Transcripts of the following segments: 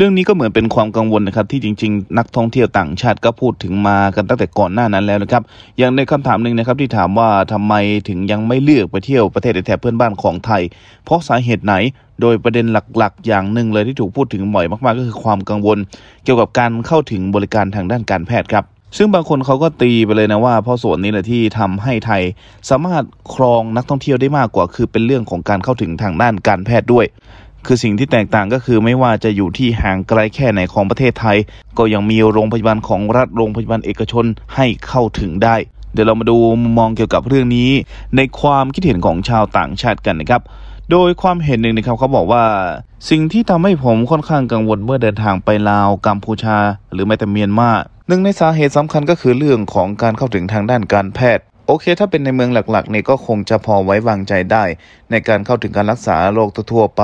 รื่องนี้ก็เหมือนเป็นความกังวลนะครับที่จริง ๆ นักท่องเที่ยวต่างชาติก็พูดถึงมากันตั้งแต่ก่อนหน้านั้นแล้วนะครับอย่างในคำถามหนึ่งนะครับที่ถามว่าทำไมถึงยังไม่เลือกไปเที่ยวประเทศแถบเพื่อนบ้านของไทย เพราะสาเหตุไหนโดยประเด็นหลักๆ อย่างหนึ่งเลยที่ถูกพูดถึงบ่อยมากๆ ก็คือความกังวล เกี่ยวกับการเข้าถึงบริการทางด้านการแพทย์ครับ ซึ่งบางคนเขาก็ตีไปเลยนะว่าเพราะส่วนนี้แหละที่ทำให้ไทยสามารถครองนักท่องเที่ยวได้มากกว่าคือเป็นเรื่องของการเข้าถึงทางด้านการแพทย์ด้วยคือสิ่งที่แตกต่างก็คือไม่ว่าจะอยู่ที่ห่างไกลแค่ไหนของประเทศไทย ก็ยังมีโรงพยาบาลของรัฐโรงพยาบาลเอกชนให้เข้าถึงได้ เดี๋ยวเรามาดูมุมมองเกี่ยวกับเรื่องนี้ ในความคิดเห็นของชาวต่างชาติกันนะครับ โดยความเห็นหนึ่งนะครับเขาบอกว่า สิ่งที่ทำให้ผมค่อนข้างกังวลเมื่อเดินทางไปลาวกัมพูชาหรือแม้แต่เมียนมาหนึ่งในสาเหตุสำคัญก็คือเรื่องของการเข้าถึงทางด้านการแพทย์โอเคถ้าเป็นในเมืองหลักๆเนี่ยก็คงจะพอไว้วางใจได้ ในการเข้าถึงการรักษาโรคทั่วไป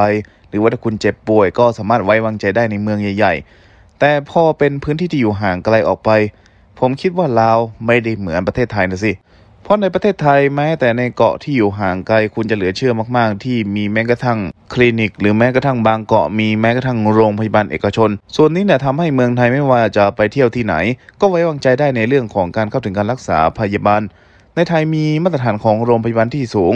รือว่าถ้าคุณเจ็บป่วยก็สามารถไว้วางใจได้ในเมืองใหญ่ ๆ แต่พอเป็นพื้นที่ที่อยู่ห่างไกลออกไป ผมคิดว่าลาวไม่ได้เหมือนประเทศไทยนะสิ เพราะในประเทศไทยแม้แต่ในเกาะที่อยู่ห่างไกล คุณจะเหลือเชื่อมากๆ ที่มีแม้กระทั่ง คลินิกหรือแม้กระทั่งบางเกาะมีแม้กระทั่งโรงพยาบาลเอกชน ส่วนนี้เนี่ยทำให้เมืองไทยไม่ว่าจะไปเที่ยวที่ไหน ก็ไว้วางใจได้ในเรื่องของการเข้าถึงการรักษาพยาบาล ในไทยมีมาตรฐานของโรงพยาบาลที่สูง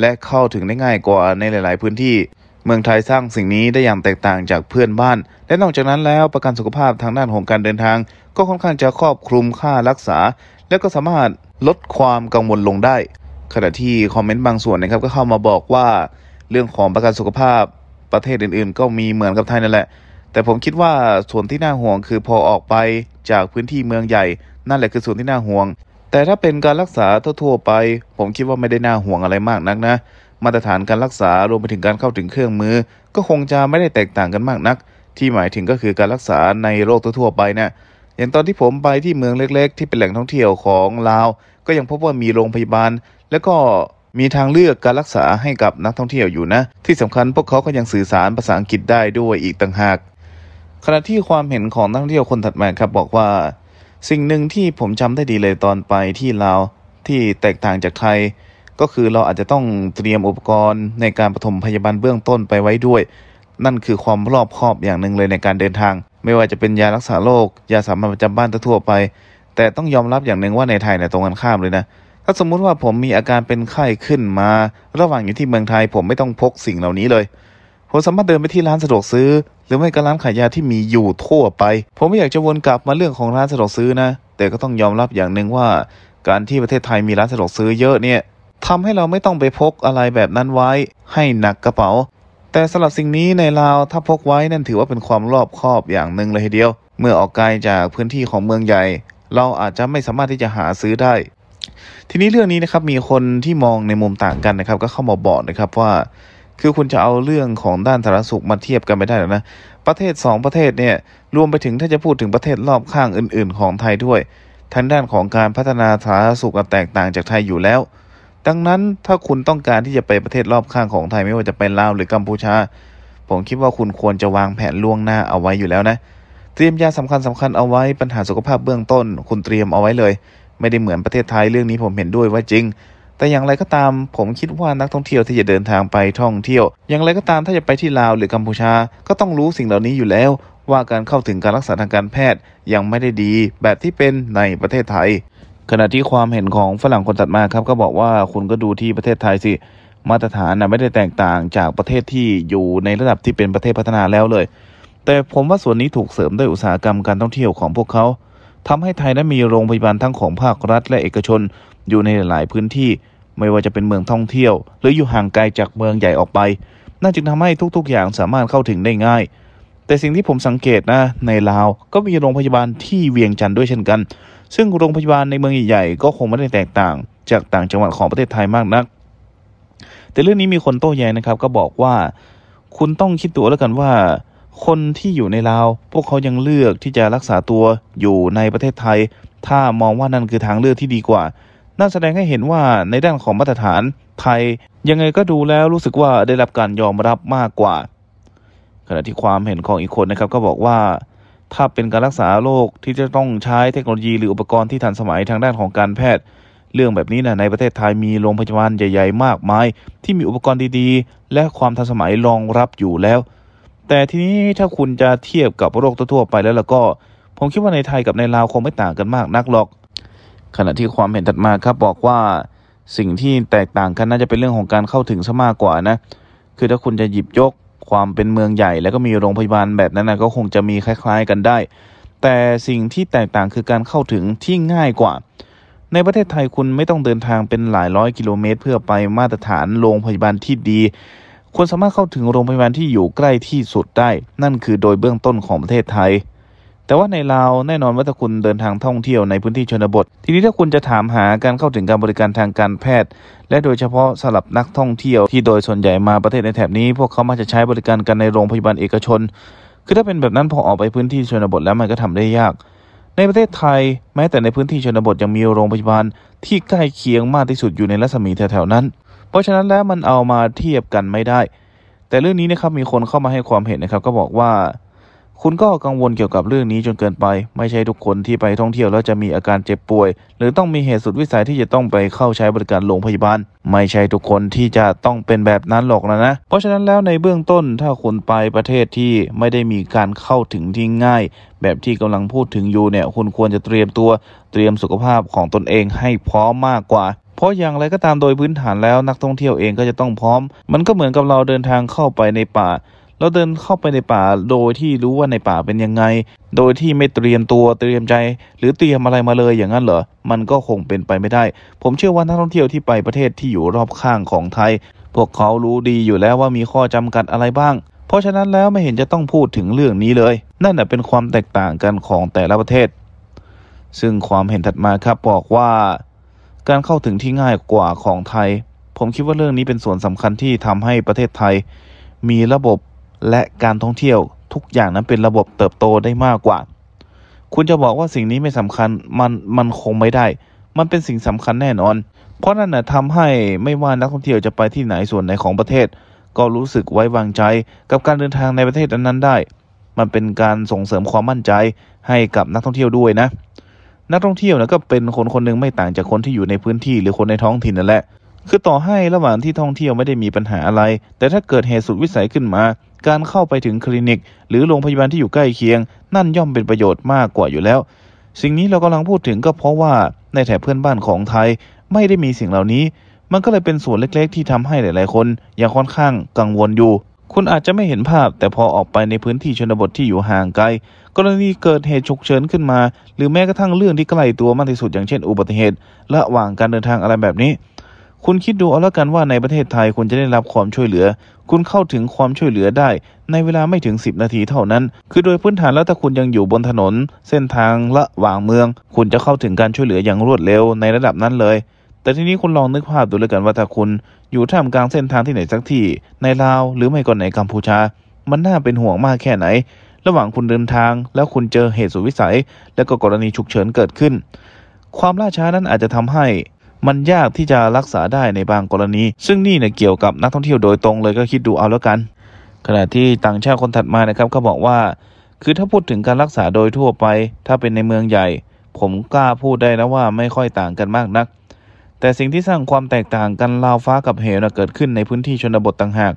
และเข้าถึงได้ง่ายกว่าในหลาย ๆพื้นที่เมืองไทยสร้างสิ่งนี้ได้อย่างแตกต่างจากเพื่อนบ้าน และนอกจากนั้นแล้วประกันสุขภาพทางด้านของการเดินทางก็ค่อนข้างจะครอบคลุมค่ารักษา และก็สามารถลดความกังวลลงได้ ขณะที่คอมเมนต์บางส่วนนะครับก็เข้ามาบอกว่า เรื่องของประกันสุขภาพประเทศอื่นๆ ก็มีเหมือนกับไทยนั่นแหละ แต่ผมคิดว่าส่วนที่น่าห่วงคือพอออกไปจากพื้นที่เมืองใหญ่ นั่นแหละคือส่วนที่น่าห่วง แต่ถ้าเป็นการรักษาทั่วๆไป ผมคิดว่าไม่ได้น่าห่วงอะไรมากนักนะมาตรฐานการรักษารวมไปถึงการเข้าถึงเครื่องมือ ก็คงจะไม่ได้แตกต่างกันมากนัก ที่หมายถึงก็คือการรักษาในโรคทั่วไปนะอย่างตอนที่ผมไปที่เมืองเล็กๆ ที่เป็นแหล่งท่องเที่ยวของลาวก็ยังพบว่ามีโรงพยาบาล และก็มีทางเลือกการรักษาให้กับนักท่องเที่ยวอยู่นะ ที่สำคัญพวกเขาก็ยังสื่อสารภาษาอังกฤษได้ด้วยอีกต่างหาก ขณะที่ความเห็นของนักท่องเที่ยวคนถัดมาครับบอกว่า สิ่งหนึ่งที่ผมจำได้ดีเลยตอนไปที่ลาวที่แตกต่างจากไทยก็คือเราอาจจะต้องเตรียมอุปกรณ์ ในการปฐมพยาบาลเบื้องต้นไปไว้ด้วย นั่นคือความรอบคอบอย่างหนึ่งเลยในการเดินทาง ไม่ว่าจะเป็นยารักษาโรค ยาสามัญประจำบ้านทั่วไป แต่ต้องยอมรับอย่างหนึ่งว่าในไทยเนี่ยตรงกันข้ามเลยนะ ถ้าสมมุติว่าผมมีอาการเป็นไข้ขึ้นมา ระหว่างอยู่ที่เมืองไทยผมไม่ต้องพกสิ่งเหล่านี้เลย ผมสามารถเดินไปที่ร้านสะดวกซื้อ หรือไม่ก็ร้านขายยาที่มีอยู่ทั่วไป ผมไม่อยากจะวนกลับมาเรื่องของร้านสะดวกซื้อนะ แต่ก็ต้องยอมรับอย่างหนึ่งว่า การที่ประเทศไทยมีร้านสะดวกซื้อเยอะเนี่ยทำให้เราไม่ต้องไปพกอะไรแบบนั้นไว้ให้หนักกระเป๋า แต่สำหรับสิ่งนี้ในลาวถ้าพกไว้นั่นถือว่าเป็นความรอบคอบอย่างหนึ่งเลยทีเดียว เมื่อออกไกลจากพื้นที่ของเมืองใหญ่ เราอาจจะไม่สามารถที่จะหาซื้อได้ ทีนี้เรื่องนี้นะครับมีคนที่มองในมุมต่างกันนะครับ ก็เข้ามาบอกนะครับว่า คือคุณจะเอาเรื่องของด้านสาธารณสุขมาเทียบกันไม่ได้แล้วนะ ประเทศ 2 ประเทศเนี่ย รวมไปถึงถ้าจะพูดถึงประเทศรอบข้างอื่น ๆ ของไทยด้วยทางด้านของการพัฒนาสาธารณสุขแตกต่างจากไทยอยู่แล้วดังนั้นถ้าคุณต้องการที่จะไปประเทศรอบข้างของไทย ไม่ว่าจะไปลาวหรือกัมพูชา ผมคิดว่าคุณควรจะวางแผนล่วงหน้าเอาไว้อยู่แล้วนะ เตรียมยาสำคัญสำคัญเอาไว้ปัญหาสุขภาพเบื้องต้น คุณเตรียมเอาไว้เลย ไม่ได้เหมือนประเทศไทยเรื่องนี้ผมเห็นด้วยว่าจริง แต่อย่างไรก็ตามผมคิดว่านักท่องเที่ยวที่จะเดินทางไปท่องเที่ยว อย่างไรก็ตามถ้าจะไปที่ลาวหรือกัมพูชาก็ต้องรู้สิ่งเหล่านี้อยู่แล้ว ว่าการเข้าถึงการรักษาทางการแพทย์ยังไม่ได้ดี แบบที่เป็นในประเทศไทยขณะที่ความเห็นของฝรั่งคนตัดมาครับก็บอกว่าคุณก็ดูที่ประเทศไทยสิมาตรฐานนะไม่ได้แตกต่างจากประเทศที่อยู่ในระดับที่เป็นประเทศพัฒนาแล้วเลย แต่ผมว่าส่วนนี้ถูกเสริมด้วยอุตสาหกรรมการท่องเที่ยวของพวกเขา ทำให้ไทยนั้นมีโรงพยาบาลทั้งของภาครัฐและเอกชนอยู่ในหลายพื้นที่ ไม่ว่าจะเป็นเมืองท่องเที่ยว หรืออยู่ห่างไกลจากเมืองใหญ่ออกไป น่าจึงทำให้ทุกๆอย่างสามารถเข้าถึงได้ง่าย แต่สิ่งที่ผมสังเกตนะ ในลาวก็มีโรงพยาบาลที่เวียงจันทร์ด้วยเช่นกันซึ่งโรงพยาบาลในเมืองใหญ่ๆก็คงไม่ได้แตกต่าง จากต่างจังหวัดของประเทศไทยมากนัก แต่เรื่องนี้มีคนโต้แย้งนะครับ ก็บอกว่า คุณต้องคิดตัวแล้วกันว่า คนที่อยู่ในลาวพวกเขายังเลือกที่จะรักษาตัวอยู่ในประเทศไทย ถ้ามองว่านั่นคือทางเลือกที่ดีกว่า น่าแสดงให้เห็นว่าในด้านของมาตรฐานไทยยังไงก็ดูแล้วรู้สึกว่าได้รับการยอมรับมากกว่า ขณะที่ความเห็นของอีกคนนะครับก็บอกว่าถ้าเป็นการรักษาโรคที่จะต้องใช้เทคโนโลยีหรืออุปกรณ์ที่ทันสมัยทางด้านของการแพทย์ เรื่องแบบนี้นะในประเทศไทยมีโรงพยาบาลใหญ่ๆมากมาย ที่มีอุปกรณ์ดีๆ และความทันสมัยรองรับอยู่แล้ว แต่ทีนี้ถ้าคุณจะเทียบกับโรคทั่วไปแล้วล่ะก็ ผมคิดว่าในไทยกับในลาวคงไม่ต่างกันมากนักหรอก ขณะที่ความเห็นถัดมาครับบอกว่า สิ่งที่แตกต่างกันน่าจะเป็นเรื่องของการเข้าถึงซะมากกว่านะคือถ้าคุณจะหยิบยกความเป็นเมืองใหญ่แล้วก็มีโรงพยาบาลแบบนั้นนะก็คงจะมีคล้ายๆกันได้ แต่สิ่งที่แตกต่างคือการเข้าถึงที่ง่ายกว่า ในประเทศไทยคุณไม่ต้องเดินทางเป็นหลายร้อยกิโลเมตรเพื่อไปมาตรฐานโรงพยาบาลที่ดี คุณสามารถเข้าถึงโรงพยาบาลที่อยู่ใกล้ที่สุดได้ นั่นคือโดยเบื้องต้นของประเทศไทยแต่ว่าในลาวแน่นอนว่าถ้าคุณเดินทางท่องเที่ยวในพื้นที่ชนบท ทีนี้ถ้าคุณจะถามหาการเข้าถึงการบริการทางการแพทย์ และโดยเฉพาะสำหรับนักท่องเที่ยว ที่โดยส่วนใหญ่มาประเทศในแถบนี้ พวกเขามักจะใช้บริการกันในโรงพยาบาลเอกชนคือถ้าเป็นแบบนั้นพอออกไปพื้นที่ชนบทแล้วมันก็ทำได้ยาก ในประเทศไทย แม้แต่ในพื้นที่ชนบทยังมีโรงพยาบาลที่ใกล้เคียงมากที่สุดอยู่ในรัศมีแถวๆนั้น เพราะฉะนั้นแล้วมันเอามาเทียบกันไม่ได้ แต่เรื่องนี้นะครับมีคนเข้ามาให้ความเห็นนะครับ ก็บอกว่าคุณก็กังวลเกี่ยวกับเรื่องนี้จนเกินไป ไม่ใช่ทุกคนที่ไปท่องเที่ยวแล้วจะมีอาการเจ็บป่วย หรือต้องมีเหตุสุดวิสัยที่จะต้องไปเข้าใช้บริการโรงพยาบาล ไม่ใช่ทุกคนที่จะต้องเป็นแบบนั้นหรอกนะนะ เพราะฉะนั้นแล้วในเบื้องต้นถ้าคุณไปประเทศที่ไม่ได้มีการเข้าถึงที่ง่าย แบบที่กำลังพูดถึงอยู่เนี่ย คุณควรจะเตรียมตัวเตรียมสุขภาพของตนเองให้พร้อมมากกว่า เพราะอย่างไรก็ตามโดยพื้นฐานแล้วนักท่องเที่ยวเองก็จะต้องพร้อม มันก็เหมือนกับเราเดินทางเข้าไปในป่าเราเดินเข้าไปในป่าโดยที่รู้ว่าในป่าเป็นยังไง โดยที่ไม่เตรียมตัวเตรียมใจ หรือเตรียมอะไรมาเลยอย่างนั้นเหรอ มันก็คงเป็นไปไม่ได้ ผมเชื่อว่านักท่องเที่ยวที่ไปประเทศที่อยู่รอบข้างของไทย พวกเขารู้ดีอยู่แล้วว่ามีข้อจำกัดอะไรบ้าง เพราะฉะนั้นแล้วไม่เห็นจะต้องพูดถึงเรื่องนี้เลย นั่นเป็นความแตกต่างกันของแต่ละประเทศ ซึ่งความเห็นถัดมาครับบอกว่า การเข้าถึงที่ง่ายกว่าของไทย ผมคิดว่าเรื่องนี้เป็นส่วนสำคัญที่ทำให้ประเทศไทย มีระบบและการท่องเที่ยวทุกอย่างนั้นเป็นระบบเติบโตได้มากกว่า คุณจะบอกว่าสิ่งนี้ไม่สำคัญ มัน มันคงไม่ได้ มันเป็นสิ่งสำคัญแน่นอน เพราะนั่นนะทำให้ไม่ว่านักท่องเที่ยวจะไปที่ไหนส่วนไหนของประเทศ ก็รู้สึกไว้วางใจกับการเดินทางในประเทศนั้นๆได้ มันเป็นการส่งเสริมความมั่นใจให้กับนักท่องเที่ยวด้วยนะ นักท่องเที่ยวนะก็เป็นคนคนหนึ่งไม่ต่างจากคนที่อยู่ในพื้นที่หรือคนในท้องถิ่นนั่นแหละ คือต่อให้ระหว่างที่ท่องเที่ยวไม่ได้มีปัญหาอะไร แต่ถ้าเกิดเหตุสุดวิสัยขึ้นมาการเข้าไปถึงคลินิกหรือโรงพยาบาลที่อยู่ใกล้เคียง นั่นย่อมเป็นประโยชน์มากกว่าอยู่แล้ว สิ่งนี้เรากำลังพูดถึงก็เพราะว่าในแถบเพื่อนบ้านของไทย ไม่ได้มีสิ่งเหล่านี้ มันก็เลยเป็นส่วนเล็กๆที่ทำให้หลายๆคนยังค่อนข้างกังวลอยู่ คุณอาจจะไม่เห็นภาพแต่พอออกไปในพื้นที่ชนบทที่อยู่ห่างไกลกรณีเกิดเหตุฉุกเฉินขึ้นมา หรือแม้กระทั่งเรื่องที่ใกล้ตัวมากที่สุด อย่างเช่น อุบัติเหตุระหว่างการเดินทางอะไรแบบนี้คุณคิดดูเอาละกันว่าในประเทศไทยคุณจะได้รับความช่วยเหลือ คุณเข้าถึงความช่วยเหลือได้ ในเวลาไม่ถึง 10 นาทีเท่านั้น คือโดยพื้นฐานแล้วถ้าคุณยังอยู่บนถนน เส้นทางละหว่างเมือง คุณจะเข้าถึงการช่วยเหลืออย่างรวดเร็วในระดับนั้นเลย แต่ทีนี้คุณลองนึกภาพดูแล้วกันว่าถ้าคุณ อยู่ท่ามกลางเส้นทางที่ไหนสักที่ในลาว หรือไม่ก็ในกัมพูชา มันน่าเป็นห่วงมากแค่ไหน ระหว่างคุณเดินทาง แล้วคุณเจอเหตุสุดวิสัย และก็กรณีฉุกเฉินเกิดขึ้น ความล่าช้านั้นอาจจะทำให้มันยากที่จะรักษาได้ในบางกรณี ซึ่งนี่เนี่ยเกี่ยวกับนักท่องเที่ยวโดยตรงเลยก็คิดดูเอาแล้วกัน ขณะที่ต่างชาติคนถัดมานะครับเขาบอกว่า คือถ้าพูดถึงการรักษาโดยทั่วไป ถ้าเป็นในเมืองใหญ่ ผมกล้าพูดได้นะว่าไม่ค่อยต่างกันมากนัก แต่สิ่งที่สร้างความแตกต่างกันราวฟ้ากับเหวนะเกิดขึ้นในพื้นที่ชนบทต่างหาก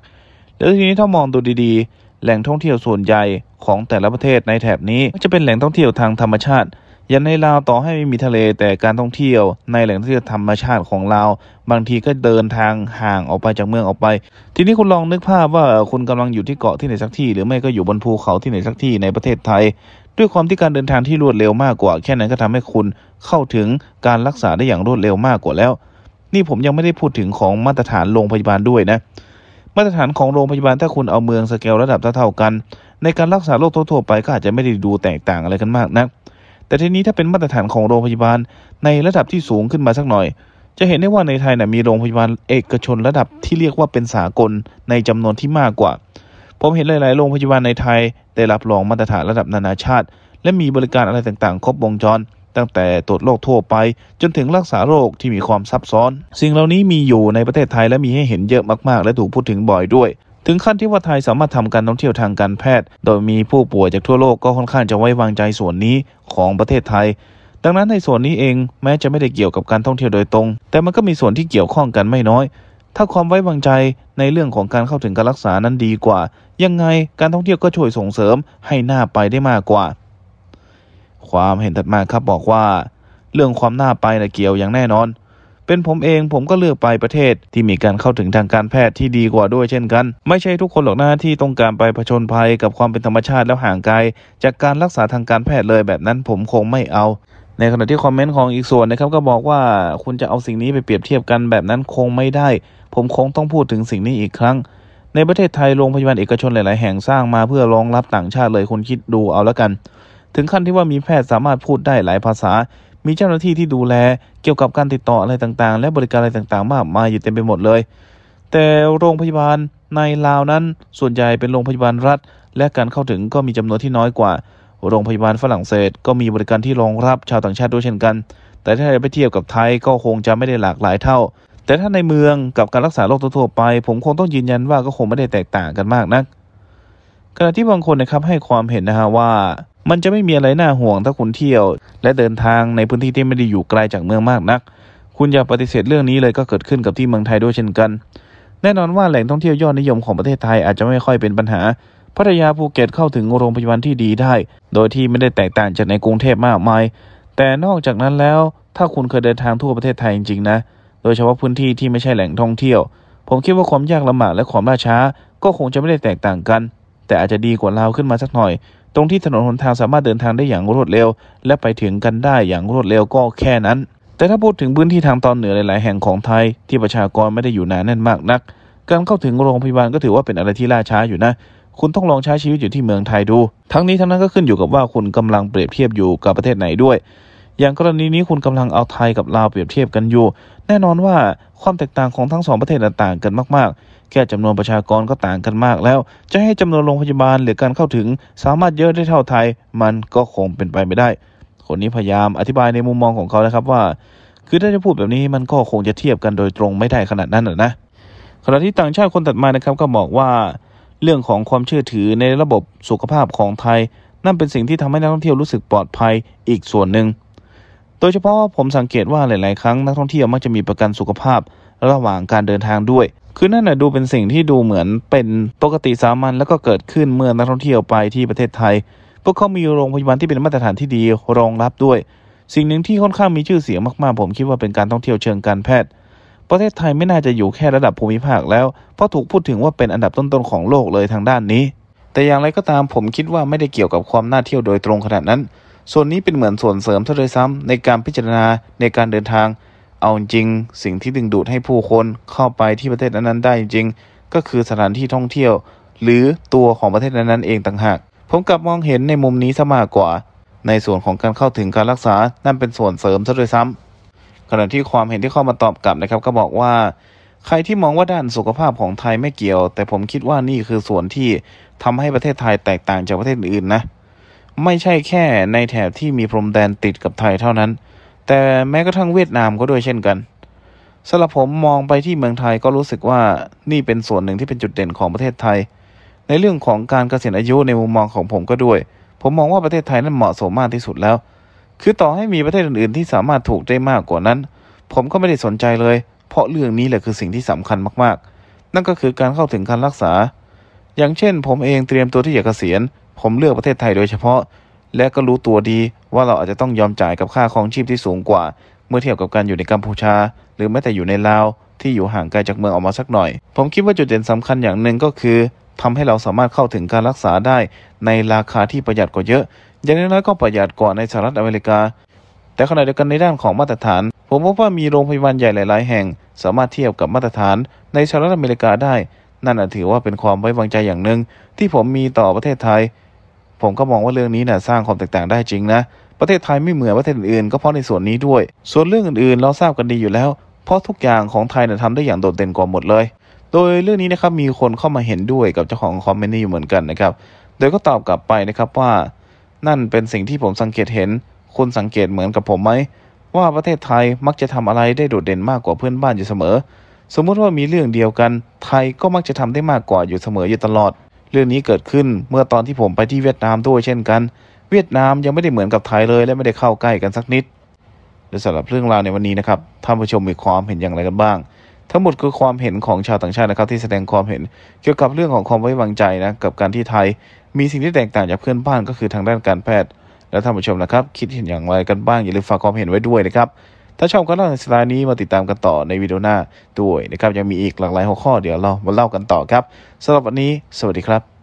แล้วทีนี้ถ้ามองดูดีๆ แหล่งท่องเที่ยวส่วนใหญ่ของแต่ละประเทศในแถบนี้จะเป็นแหล่งท่องเที่ยวทางธรรมชาติยันในลาวต่อให้ไม่มีทะเลแต่การท่องเที่ยว ในแหล่งท่องเที่ยวธรรมชาติของลาวบางทีก็เดินทางห่างออกไปจากเมืองออกไป ทีนี้คุณลองนึกภาพว่าคุณกำลังอยู่ที่เกาะที่ไหนสักที่ หรือไม่ก็อยู่บนภูเขาที่ไหนสักที่ในประเทศไทย ด้วยความที่การเดินทางที่รวดเร็วมากกว่าแค่นั้นก็ทำให้คุณเข้าถึงการรักษาได้อย่างรวดเร็วมากกว่าแล้ว นี่ผมยังไม่ได้พูดถึงของมาตรฐานโรงพยาบาลด้วยนะ มาตรฐานของโรงพยาบาลถ้าคุณเอาเมืองสเกลระดับเท่าๆกัน ในการรักษาโรคทั่วๆไปก็อาจจะไม่ได้ดูแตกต่างอะไรกันมากนะักแต่ทีนี้ถ้าเป็นมาตรฐานของโรงพยาบาล ในระดับที่สูงขึ้นมาสักหน่อย จะเห็นได้ว่าในไทยนะมีโรงพยาบาลเอกชนระดับที่เรียกว่าเป็นสากลในจำนวนที่มากกว่า ผมเห็นหลาย ๆ โรงพยาบาลในไทยได้รับรองมาตรฐานระดับนานาชาติ และมีบริการอะไรต่าง ๆ ครบวงจรตั้งแต่ตรวจโรคทั่วไปจนถึงรักษาโรคที่มีความซับซ้อน สิ่งเหล่านี้มีอยู่ในประเทศไทยและมีให้เห็นเยอะมาก ๆ และถูกพูดถึงบ่อยด้วยถึงขั้นที่ว่าไทยสามารถทำการท่องเที่ยวทางการแพทย์ โดยมีผู้ป่วยจากทั่วโลกก็ค่อนข้างจะไว้วางใจส่วนนี้ของประเทศไทย ดังนั้นในส่วนนี้เองแม้จะไม่ได้เกี่ยวกับการท่องเที่ยวโดยตรง แต่มันก็มีส่วนที่เกี่ยวข้องกันไม่น้อย ถ้าความไว้วางใจในเรื่องของการเข้าถึงการรักษานั้นดีกว่ายังไงการท่องเที่ยวก็ช่วยส่งเสริมให้หน้าไปได้มากกว่า ความเห็นถัดมาครับบอกว่า เรื่องความน่าไปนะเกี่ยวอย่างแน่นอนเป็นผมเองผมก็เลือกไปประเทศที่มีการเข้าถึงทางการแพทย์ที่ดีกว่าด้วยเช่นกัน ไม่ใช่ทุกคนหรอกนะที่ต้องการไปผชนภัยกับความเป็นธรรมชาติแล้วห่างไกล จากการรักษาทางการแพทย์เลยแบบนั้นผมคงไม่เอา ในขณะที่คอมเมนต์ของอีกส่วนนะครับก็บอกว่าคุณจะเอาสิ่งนี้ไปเปรียบเทียบกันแบบนั้นคงไม่ได้ ผมคงต้องพูดถึงสิ่งนี้อีกครั้ง ในประเทศไทยโรงพยาบาลเอกชนหลาย ๆแห่งสร้างมาเพื่อรองรับต่างชาติเลยคุณคิดดูเอาละกัน ถึงขั้นที่ว่ามีแพทย์สามารถพูดได้หลายภาษามีเจ้าหน้าที่ที่ดูแล เกี่ยวกับการติดต่ออะไรต่างๆ และบริการอะไรต่างๆมากมายอยู่เต็มไปหมดเลย แต่โรงพยาบาลในลาวนั้นส่วนใหญ่เป็นโรงพยาบาลรัฐ และการเข้าถึงก็มีจำนวนที่น้อยกว่า โรงพยาบาลฝรั่งเศสก็มีบริการที่รองรับชาวต่างชาติด้วยเช่นกัน แต่ถ้าไปเทียบกับไทยก็คงจะไม่ได้หลากหลายเท่า แต่ถ้าในเมืองกับการรักษาโรคทั่วไปผมคงต้องยืนยันว่าก็คงไม่ได้แตกต่างกันมากนักขณะที่บางคนนะครับให้ความเห็นนะฮะว่ามันจะไม่มีอะไรน่าห่วงถ้าคุณเที่ยว และเดินทางในพื้นที่ที่ไม่ได้อยู่ไกลจากเมืองมากนัก คุณอย่าปฏิเสธเรื่องนี้เลยก็เกิดขึ้นกับที่เมืองไทยด้วยเช่นกัน แน่นอนว่าแหล่งท่องเที่ยว ยอดนิยมของประเทศไทยอาจจะไม่ค่อยเป็นปัญหาพัทยาภูเก็ตเข้าถึงโรงพยาบาลที่ดีได้ โดยที่ไม่ได้แตกต่างจากในกรุงเทพมากมาย แต่นอกจากนั้นแล้วถ้าคุณเคยเดินทางทั่วประเทศไทยจริงๆ นะ โดยเฉพาะพื้นที่ที่ไม่ใช่แหล่งท่องเที่ยว ผมคิดว่าความยากลำบากและความล่าช้าก็คงจะไม่ได้แตกต่างกัน แต่อาจจะดีกว่าลาวขึ้นมาสักหน่อยตรงที่ถนนหนทางสามารถเดินทางได้อย่างรวดเร็ว และไปถึงกันได้อย่างรวดเร็วก็แค่นั้น แต่ถ้าพูดถึงพื้นที่ทางตอนเหนือหลายๆ แห่งของไทย ที่ประชากรไม่ได้อยู่หนาแน่นมากนัก การเข้าถึงโรงพยาบาลก็ถือว่าเป็นอะไรที่ล่าช้าอยู่นะคุณต้องลองใช้ชีวิตอยู่ที่เมืองไทยดู ทั้งนี้ทั้งนั้นก็ขึ้นอยู่กับว่าคุณกำลังเปรียบเทียบอยู่กับประเทศไหนด้วยอย่างกรณีนี้คุณกำลังเอาไทยกับลาวเปรียบเทียบกันอยู่ แน่นอนว่าความแตกต่างของทั้งสองประเทศต่างกันมาก ๆ แค่จำนวนประชากรก็ต่างกันมากแล้วจะให้จำนวนโรงพยาบาลหรือการเข้าถึงสามารถเยอะได้เท่าไทย มันก็คงเป็นไปไม่ได้ คนนี้พยายามอธิบายในมุมมองของเขานะครับว่า คือถ้าจะพูดแบบนี้มันก็คงจะเทียบกันโดยตรงไม่ได้ขนาดนั้นนะนะ ขณะที่ต่างชาติคนตัดมานะครับก็บอกว่า เรื่องของความเชื่อถือในระบบสุขภาพของไทยนั่นเป็นสิ่งที่ทำให้นักท่องเที่ยวรู้สึกปลอดภัยอีกส่วนหนึ่งโดยเฉพาะผมสังเกตว่าหลาย ๆ ครั้งนักท่องเที่ยวมักจะมีประกันสุขภาพระหว่างการเดินทางด้วย คือนั่นนะดูเป็นสิ่งที่ดูเหมือนเป็นปกติสามัญแล้วก็เกิดขึ้นเมื่อนักท่องเที่ยวไปที่ประเทศไทย พวกเขามีโรงพยาบาลที่เป็นมาตรฐานที่ดีรองรับด้วย สิ่งหนึ่งที่ค่อนข้างมีชื่อเสียงมาก ๆ ผมคิดว่าเป็นการท่องเที่ยวเชิงการแพทย์ ประเทศไทยไม่น่าจะอยู่แค่ระดับภูมิภาค แล้ว เพราะถูกพูดถึงว่าเป็นอันดับต้น ๆ ของโลกเลยทางด้านนี้ แต่อย่างไรก็ตามผมคิดว่าไม่ได้เกี่ยวกับความน่าเที่ยวโดยตรงขนาดนั้นส่วนนี้เป็นเหมือนส่วนเสริมเท่าเลยซ้ำในการพิจารณาในการเดินทาง เอาจริง สิ่งที่ดึงดูดให้ผู้คนเข้าไปที่ประเทศนั้นๆได้จริง ก็คือสถานที่ท่องเที่ยว หรือตัวของประเทศนั้นๆเองต่างหาก ผมกลับมองเห็นในมุมนี้ซะมากกว่า ในส่วนของการเข้าถึงการรักษานั่นเป็นส่วนเสริมซะด้วยซ้ำ ขณะที่ความเห็นที่เข้ามาตอบกลับนะครับ ก็บอกว่า ใครที่มองว่าด้านสุขภาพของไทยไม่เกี่ยว แต่ผมคิดว่านี่คือส่วนที่ทำให้ประเทศไทยแตกต่างจากประเทศอื่นนะไม่ใช่แค่ในแถบที่มีพรมแดนติดกับไทยเท่านั้น แต่แม้กระทั่งเวียดนามก็ด้วยเช่นกัน สำหรับผมมองไปที่เมืองไทยก็รู้สึกว่านี่เป็นส่วนหนึ่งที่เป็นจุดเด่นของประเทศไทย ในเรื่องของการเกษียณอายุในมุมมองของผมก็ด้วย ผมมองว่าประเทศไทยนั้นเหมาะสมมากที่สุดแล้ว คือต่อให้มีประเทศอื่นๆ ที่สามารถถูกได้มากกว่านั้น ผมก็ไม่ได้สนใจเลย เพราะเรื่องนี้แหละคือสิ่งที่สำคัญมากๆ นั่นก็คือการเข้าถึงการรักษา อย่างเช่น ผมเองเตรียมตัวที่จะเกษียณผมเลือกประเทศไทยโดยเฉพาะ และก็รู้ตัวดีว่าเราอาจจะต้องยอมจ่ายกับค่าครองชีพที่สูงกว่า เมื่อเทียบกับการอยู่ในกัมพูชา หรือแม้แต่อยู่ในลาวที่อยู่ห่างไกลจากเมืองออกมาสักหน่อย ผมคิดว่าจุดเด่นสำคัญอย่างหนึ่งก็คือ ทำให้เราสามารถเข้าถึงการรักษาได้ ในราคาที่ประหยัดกว่าเยอะ อย่างน้อยก็ประหยัดกว่าในสหรัฐอเมริกา แต่ขณะเดียวกันในด้านของมาตรฐาน ผมพบว่ามีโรงพยาบาลใหญ่หลายๆแห่ง สามารถเทียบกับมาตรฐานในสหรัฐอเมริกาได้ นั่นถือว่าเป็นความไว้วางใจอย่างหนึ่งที่ผมมีต่อประเทศไทยผมก็มองว่าเรื่องนี้เนี่ยสร้างความแตกต่างได้ จริงนะ ประเทศไทยไม่เหมือนประเทศอื่นก็เพราะในส่วนนี้ด้วย ส่วนเรื่องอื่นๆเราทราบกันดีอยู่แล้ว เพราะทุกอย่างของไทยเนี่ยทำได้อย่างโดดเด่นกว่าหมดเลย โดยเรื่องนี้นะครับมีคนเข้ามาเห็นด้วยกับเจ้าของคอมเมนต์นี้อยู่เหมือนกันนะครับโดยก็ตอบกลับไปนะครับว่านั่นเป็นสิ่งที่ผมสังเกตเห็น คุณสังเกตเหมือนกับผมไหมว่าประเทศไทยมักจะทำอะไรได้โดดเด่นมากกว่าเพื่อนบ้านอยู่เสมอ สมมุติว่ามีเรื่องเดียวกันไทยก็มักจะทำได้มากกว่าอยู่เสมออยู่ตลอดเรื่องนี้เกิดขึ้นเมื่อตอนที่ผมไปที่เวียดนามด้วยเช่นกัน เวียดนามยังไม่ได้เหมือนกับไทยเลย และไม่ได้เข้าใกล้กันสักนิดและสำหรับเรื่องราวในวันนี้นะครับท่านผู้ชมมีความเห็นอย่างไรกันบ้าง ทั้งหมดคือความเห็นของชาวต่างชาตินะครับที่แสดงความเห็น เกี่ยวกับเรื่องของความไว้วางใจนะกับการที่ไทย มีสิ่งที่แตกต่างจากเพื่อนบ้านก็คือทางด้านการแพทย์และท่านผู้ชมนะครับคิดเห็นอย่างไรกันบ้างอย่าลืมฝากความเห็นไว้ด้วยนะครับถ้าชอบก็เล่าในสไลด์นี้มาติดตามกันต่อในวิดีโอหน้าด้วยนะครับยังมีอีกหลากหลายหัวข้อเดี๋ยวเรามาเล่ากันต่อครับสำหรับวันนี้สวัสดีครับ